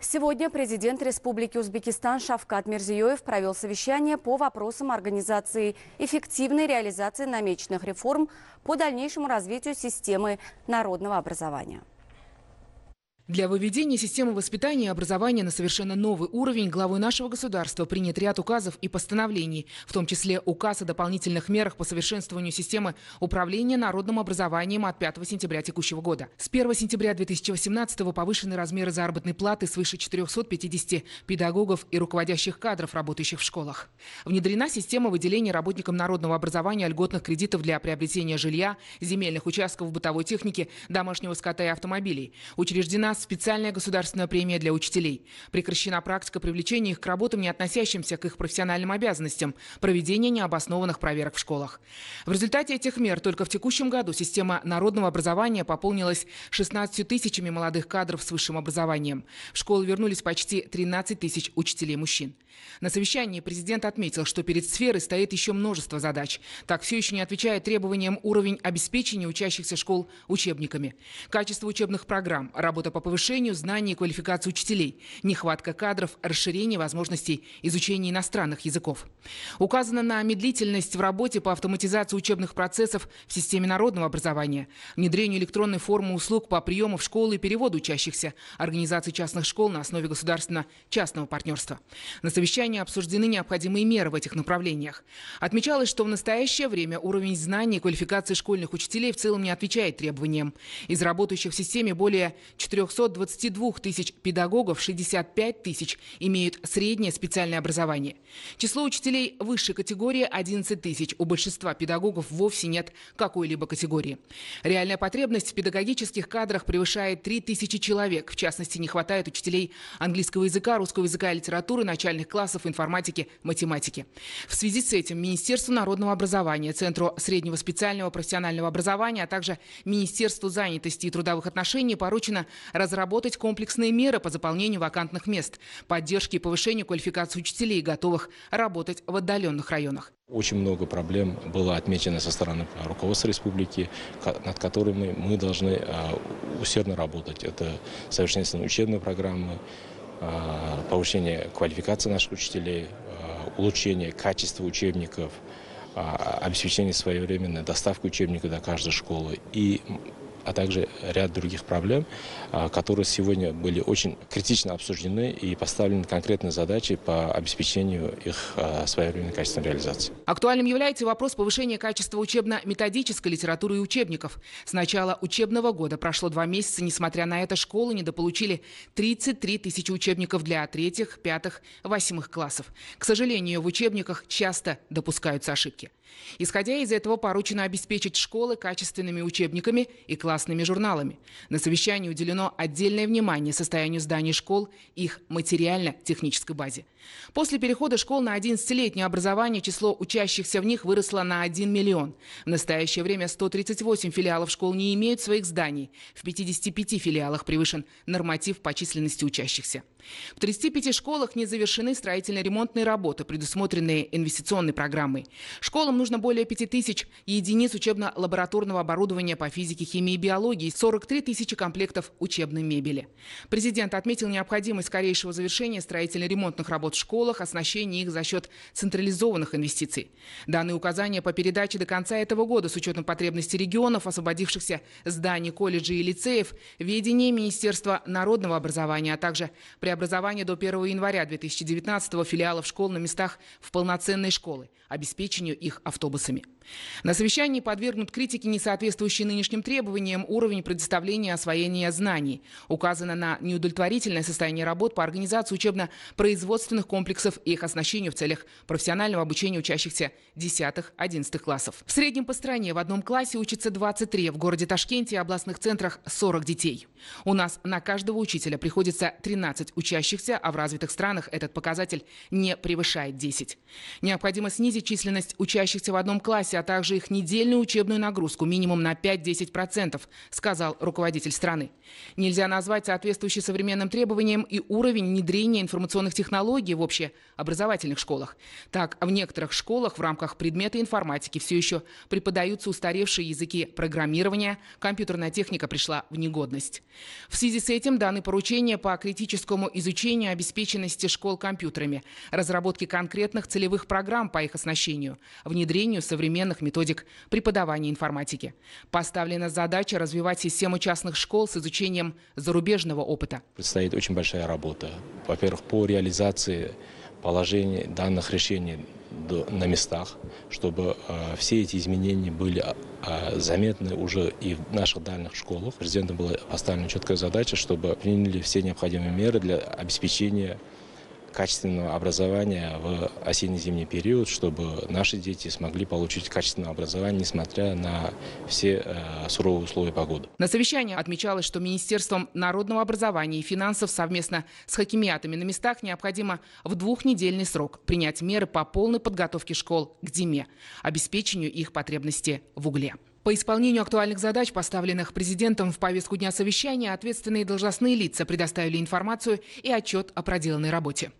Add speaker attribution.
Speaker 1: Сегодня президент Республики Узбекистан Шавкат Мирзиёев провел совещание по вопросам организации эффективной реализации намеченных реформ по дальнейшему развитию системы народного образования.
Speaker 2: Для выведения системы воспитания и образования на совершенно новый уровень главой нашего государства принят ряд указов и постановлений, в том числе указ о дополнительных мерах по совершенствованию системы управления народным образованием от 5 сентября текущего года. С 1 сентября 2018 повышены размеры заработной платы свыше 450 педагогов и руководящих кадров, работающих в школах. Внедрена система выделения работникам народного образования льготных кредитов для приобретения жилья, земельных участков бытовой техники, домашнего скота и автомобилей. Учреждена специальная государственная премия для учителей. Прекращена практика привлечения их к работам, не относящимся к их профессиональным обязанностям, проведение необоснованных проверок в школах. В результате этих мер только в текущем году система народного образования пополнилась 16 тысячами молодых кадров с высшим образованием. В школы вернулись почти 13 тысяч учителей-мужчин. На совещании президент отметил, что перед сферой стоит еще множество задач. Так все еще не отвечает требованиям уровень обеспечения учащихся школ учебниками. Качество учебных программ, работа по повышению знаний и квалификации учителей, нехватка кадров, расширение возможностей изучения иностранных языков. Указано на медлительность в работе по автоматизации учебных процессов в системе народного образования, внедрению электронной формы услуг по приему в школы и переводу учащихся, организации частных школ на основе государственно-частного партнерства. На совещании обсуждены необходимые меры в этих направлениях. Отмечалось, что в настоящее время уровень знаний и квалификации школьных учителей в целом не отвечает требованиям. Из работающих в системе более 400 222 тысяч педагогов 65 тысяч имеют среднее специальное образование. Число учителей высшей категории 11 тысяч. У большинства педагогов вовсе нет какой-либо категории. Реальная потребность в педагогических кадрах превышает 3 тысячи человек. В частности, не хватает учителей английского языка, русского языка и литературы, начальных классов, информатики, математики. В связи с этим Министерству народного образования, Центру среднего специального профессионального образования, а также Министерству занятости и трудовых отношений поручено разработать комплексные меры по заполнению вакантных мест, поддержке и повышению квалификации учителей, готовых работать в отдаленных районах.
Speaker 1: Очень много проблем было отмечено со стороны руководства республики, над которыми мы должны а, усердно работать. Это совершенствование учебной программы, а, повышение квалификации наших учителей, а, улучшение качества учебников, обеспечение своевременной доставки учебника до каждой школы и а также ряд других проблем, а, которые сегодня были очень критично обсуждены и поставлены конкретные задачи по обеспечению их а, своевременной качественной реализации.
Speaker 2: Актуальным является вопрос повышения качества учебно-методической литературы и учебников. С начала учебного года прошло два месяца. Несмотря на это, школы недополучили 33 тысячи учебников для третьих, пятых, восьмых классов. К сожалению, в учебниках часто допускаются ошибки. Исходя из этого, поручено обеспечить школы качественными учебниками и классными журналами. На совещании уделено отдельное внимание состоянию зданий школ, и их материально-технической базе. После перехода школ на 11-летнее образование число учащихся в них выросло на 1 миллион. В настоящее время 138 филиалов школ не имеют своих зданий. В 55 филиалах превышен норматив по численности учащихся. В 35 школах не завершены строительно-ремонтные работы, предусмотренные инвестиционной программой. Школам нужно более 5 тысяч единиц учебно-лабораторного оборудования по физике, химии и биологии, 43 тысячи комплектов учебной мебели. Президент отметил необходимость скорейшего завершения строительно-ремонтных работ в школах, оснащения их за счет централизованных инвестиций. Данные указания по передаче до конца этого года с учетом потребностей регионов, освободившихся зданий колледжей и лицеев, ведение Министерства народного образования, а также преобразование до 1 января 2019 филиалов школ на местах в полноценные школы, обеспечению их автобусами. На совещании подвергнут критике несоответствующий нынешним требованиям уровень предоставления освоения знаний. Указано на неудовлетворительное состояние работ по организации учебно-производственных комплексов и их оснащению в целях профессионального обучения учащихся 10-11 классов. В среднем по стране в одном классе учатся 23, в городе Ташкенте и областных центрах 40 детей. У нас на каждого учителя приходится 13 учащихся, а в развитых странах этот показатель не превышает 10. Необходимо снизить численность учащихся в одном классе а также их недельную учебную нагрузку минимум на 5-10%, сказал руководитель страны. Нельзя назвать соответствующий современным требованиям и уровень внедрения информационных технологий в общеобразовательных школах. Так, в некоторых школах в рамках предмета информатики все еще преподаются устаревшие языки программирования, компьютерная техника пришла в негодность. В связи с этим даны поручения по критическому изучению обеспеченности школ компьютерами, разработке конкретных целевых программ по их оснащению, внедрению современных современных методик преподавания информатики. Поставлена задача развивать систему частных школ с изучением зарубежного опыта.
Speaker 1: Предстоит очень большая работа. Во-первых, по реализации положений данных решений на местах, чтобы э, все эти изменения были а, а, заметны уже и в наших дальних школах. Президенту была поставлена четкая задача, чтобы приняли все необходимые меры для обеспечения качественного образования в осенне-зимний период, чтобы наши дети смогли получить качественное образование, несмотря на все э, суровые условия погоды.
Speaker 2: На совещании отмечалось, что Министерством народного образования и финансов совместно с хакимиатами на местах необходимо в двухнедельный срок принять меры по полной подготовке школ к зиме, обеспечению их потребности в угле. По исполнению актуальных задач, поставленных президентом в повестку дня совещания, ответственные должностные лица предоставили информацию и отчет о проделанной работе.